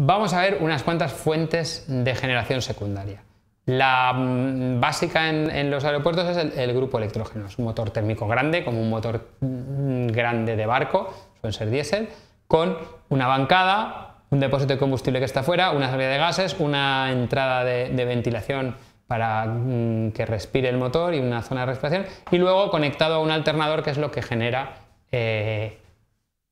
Vamos a ver unas cuantas fuentes de generación secundaria. La mm, básica en, los aeropuertos es el, grupo electrógeno, es un motor térmico grande, como un motor mm, grande de barco, suelen ser diésel, con una bancada, un depósito de combustible que está fuera, una salida de gases, una entrada de, ventilación para mm, que respire el motor y una zona de respiración, y luego conectado a un alternador que es lo que genera eh,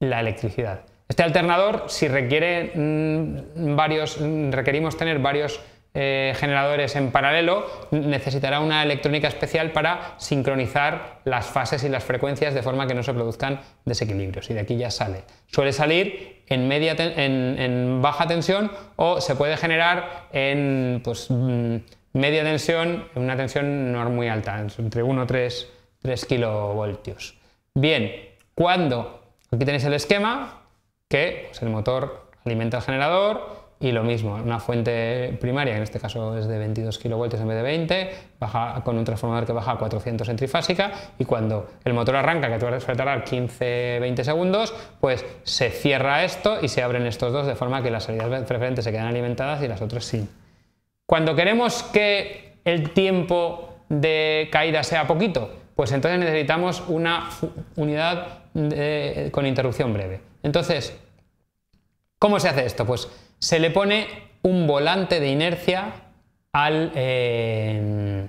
la electricidad. Este alternador, si requiere mm, varios, mm, requerimos tener varios eh, generadores en paralelo, necesitará una electrónica especial para sincronizar las fases y las frecuencias de forma que no se produzcan desequilibrios. Y de aquí ya sale. Suele salir en, media en, baja tensión o se puede generar en pues, mm, media tensión, en una tensión no muy alta, entre 1 y 3, 3 kilovoltios. Bien, cuando, aquí tenéis el esquema, que pues, el motor alimenta el generador y lo mismo, una fuente primaria, en este caso es de 22 kV en vez de 20, baja con un transformador que baja a 400 en trifásica y cuando el motor arranca, que tú de 15-20 segundos, pues se cierra esto y se abren estos dos de forma que las salidas preferentes se quedan alimentadas y las otras sí. Cuando queremos que el tiempo de caída sea poquito, pues entonces necesitamos una unidad eh, con interrupción breve. Entonces, ¿Cómo se hace esto? Pues se le pone un volante de inercia eh,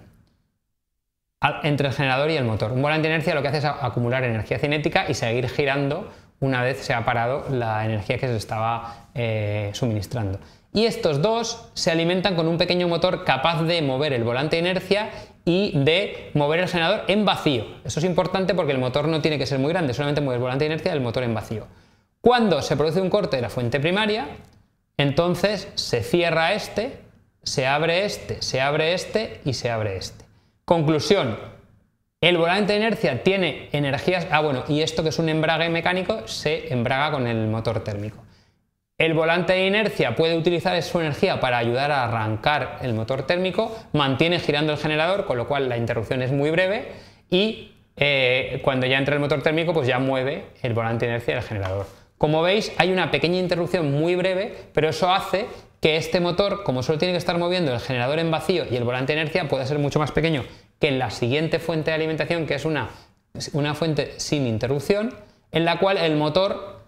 entre el generador y el motor. Un volante de inercia lo que hace es acumular energía cinética y seguir girando una vez se ha parado la energía que se estaba eh, suministrando. Y estos dos se alimentan con un pequeño motor capaz de mover el volante de inercia y de mover el generador en vacío. Eso es importante porque el motor no tiene que ser muy grande, solamente mueve el volante de inercia y el motor en vacío. Cuando se produce un corte de la fuente primaria, entonces se cierra este, se abre este, se abre este y se abre este. Conclusión, el volante de inercia tiene energías... Ah, bueno, y esto que es un embrague mecánico se embraga con el motor térmico. El volante de inercia puede utilizar su energía para ayudar a arrancar el motor térmico, mantiene girando el generador, con lo cual la interrupción es muy breve y eh, cuando ya entra el motor térmico, pues ya mueve el volante de inercia del generador. Como veis, hay una pequeña interrupción muy breve, pero eso hace que este motor, como solo tiene que estar moviendo el generador en vacío y el volante de inercia, pueda ser mucho más pequeño que en la siguiente fuente de alimentación, que es una, fuente sin interrupción, en la cual el motor,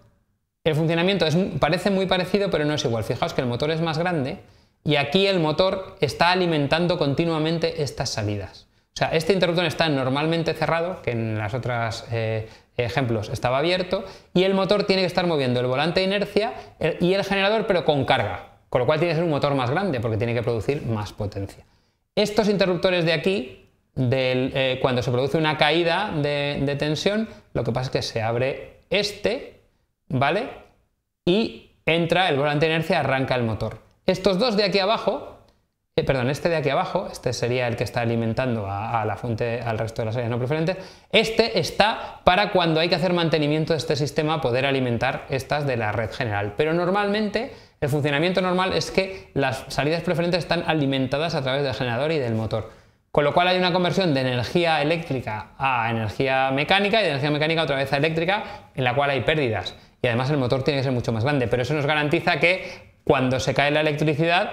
el funcionamiento parece muy parecido, pero no es igual. Fijaos que el motor es más grande y aquí el motor está alimentando continuamente estas salidas este interruptor está normalmente cerrado, que en las otras eh, ejemplos estaba abierto, y el motor tiene que estar moviendo el volante de inercia y el generador, pero con carga, con lo cual tiene que ser un motor más grande porque tiene que producir más potencia. Estos interruptores de aquí, eh, cuando se produce una caída de, de tensión, lo que pasa es que se abre este, ¿vale? Y entra el volante de inercia, arranca el motor. Estos dos de aquí abajo eh, perdón, este de aquí abajo, este sería el que está alimentando a, la fuente, al resto de las áreas no preferentes, este está para cuando hay que hacer mantenimiento de este sistema poder alimentar estas de la red general. Pero normalmente el funcionamiento normal es que las salidas preferentes están alimentadas a través del generador y del motor. Con lo cual hay una conversión de energía eléctrica a energía mecánica y de energía mecánica otra vez a eléctrica, en la cual hay pérdidas. Y además el motor tiene que ser mucho más grande, pero eso nos garantiza que cuando se cae la electricidad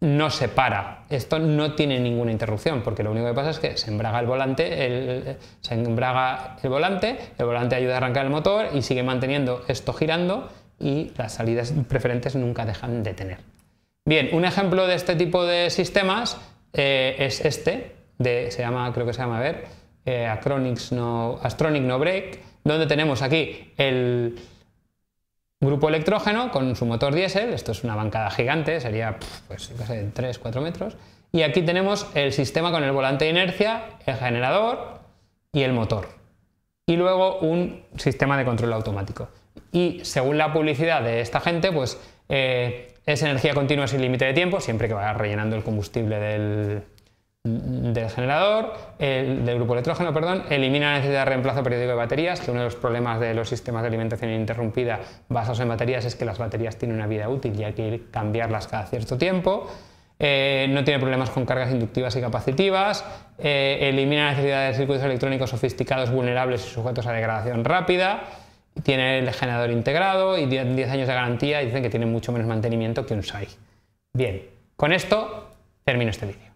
no se para. Esto no tiene ninguna interrupción, porque lo único que pasa es que se embraga el volante, el, se embraga el volante, el volante ayuda a arrancar el motor y sigue manteniendo esto girando y las salidas preferentes nunca dejan de tener. Bien, un ejemplo de este tipo de sistemas eh, es este, de, se llama, creo que se llama, a ver, eh, no, Astronic No Break, donde tenemos aquí el, Grupo electrógeno con su motor diésel, esto es una bancada gigante, sería pues, 3, 4 metros. Y aquí tenemos el sistema con el volante de inercia, el generador y el motor. Y luego un sistema de control automático. Y según la publicidad de esta gente, pues eh, es energía continua sin límite de tiempo, siempre que vaya rellenando el combustible del, del generador, del grupo electrógeno, perdón, elimina la necesidad de reemplazo periódico de baterías, que uno de los problemas de los sistemas de alimentación interrumpida basados en baterías es que las baterías tienen una vida útil y hay que cambiarlas cada cierto tiempo. Eh, no tiene problemas con cargas inductivas y capacitivas, eh, elimina la necesidad de circuitos electrónicos sofisticados, vulnerables y sujetos a degradación rápida, tiene el generador integrado y 10 años de garantía y dicen que tiene mucho menos mantenimiento que un SAI. Bien, con esto termino este vídeo.